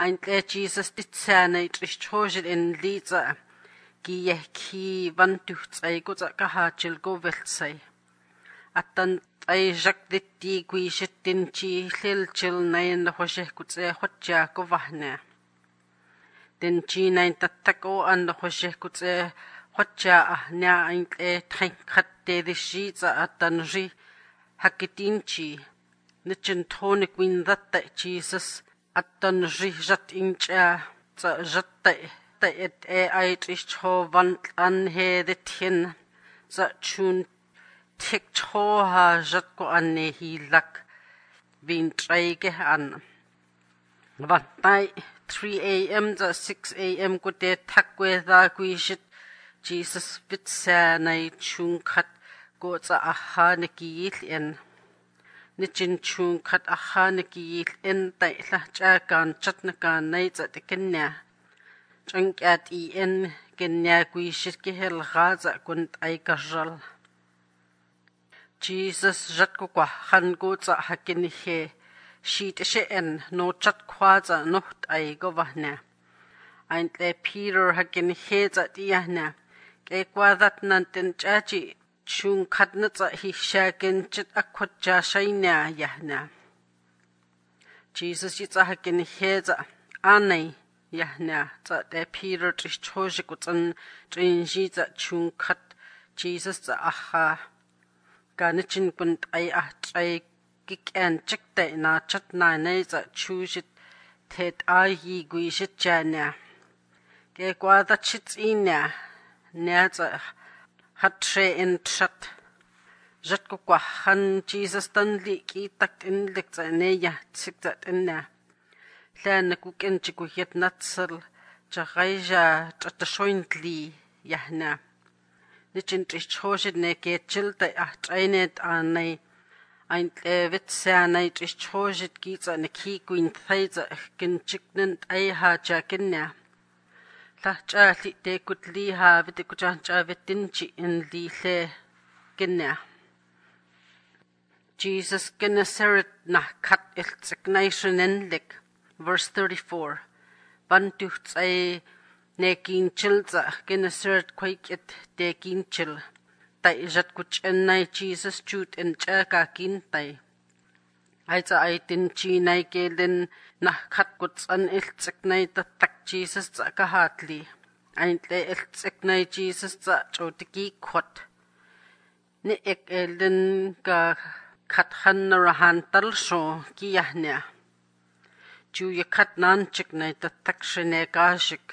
ein ke Jesus dit sane trich chojil in liza ki yeh ki van tuh tsai go tsa ka ha chil go vel sai atan ai jak dit ti kui shit tin chi hlil chil nain ho she ku tse hot cha ko vahne tin chi nain tatak o an ho she ku tse hot cha ahnya ein ke thain khat te di shi tsa atan ri hakitin chi nichin thone kuin that Jesus atton ri rat in cha cha rat tại tại et e ai tri cho van an he de thiên za chun thik cho ha rat ko an ne hi lak vin trai ke an và tại 3 am za 6 am ko te thak kwe da kui shit Jesus vit sa nai chung khat ko cha aha ne ki en nichinchun khat aha niki en tai la cha kan chatna ka nai cha te kenya kya i en kenya kui shit ke hel kha cha kun ai karal jesus jat ko kwa khan ko ha hakin he shit she en no chat kwa za no ai go wahna ein le peter hakin he za ti ahna ke kwadat nan ten cha chi chung khat na cha hi sha ken chit a kho cha sha i na ya na jesus ji cha ken he cha a nai ya na cha te phi tri cho ji ku chan trin ji cha chung khat jesus cha a ha ka na chin pun ai a chai kik ken chik te na chat na nai cha chu shi te a hi gui shi cha na ke kwa ta chit i na ne cha hat tre in chat jet ko kwa han jesus tan li ki tak in lik cha ne ya chik ta in na la na ku ken chi ku het nat sel cha gai ja ta ta shoin li ya na ni chin ti cho shit ne ke chil ta a tre ne ta ne ein wit sa ne ti cho shit ki cha ne ki ku in thai cha kin chik nen ai ha cha kin na tlahch'aali tekutli jaavit ikuchahch'aavitinchi inliile kinea. Jesus Gennesaret na kat iltsiknaishun enlik. Verse 34. Bantuchtsae nekinchilza Gennesaret kinchil.'" tekinchil. Tai jatkuch ennai Jesus chut en chakakintai. айца айтин чинай гэлэн нах хат гутсан илцэг най таттак Jesus цака хатли айнле илцэг най Jesus ца чуудги кот ни эк элэн га хат ханнер хантал шо кияхня чуя хат нанчик най таттак шинэ гашик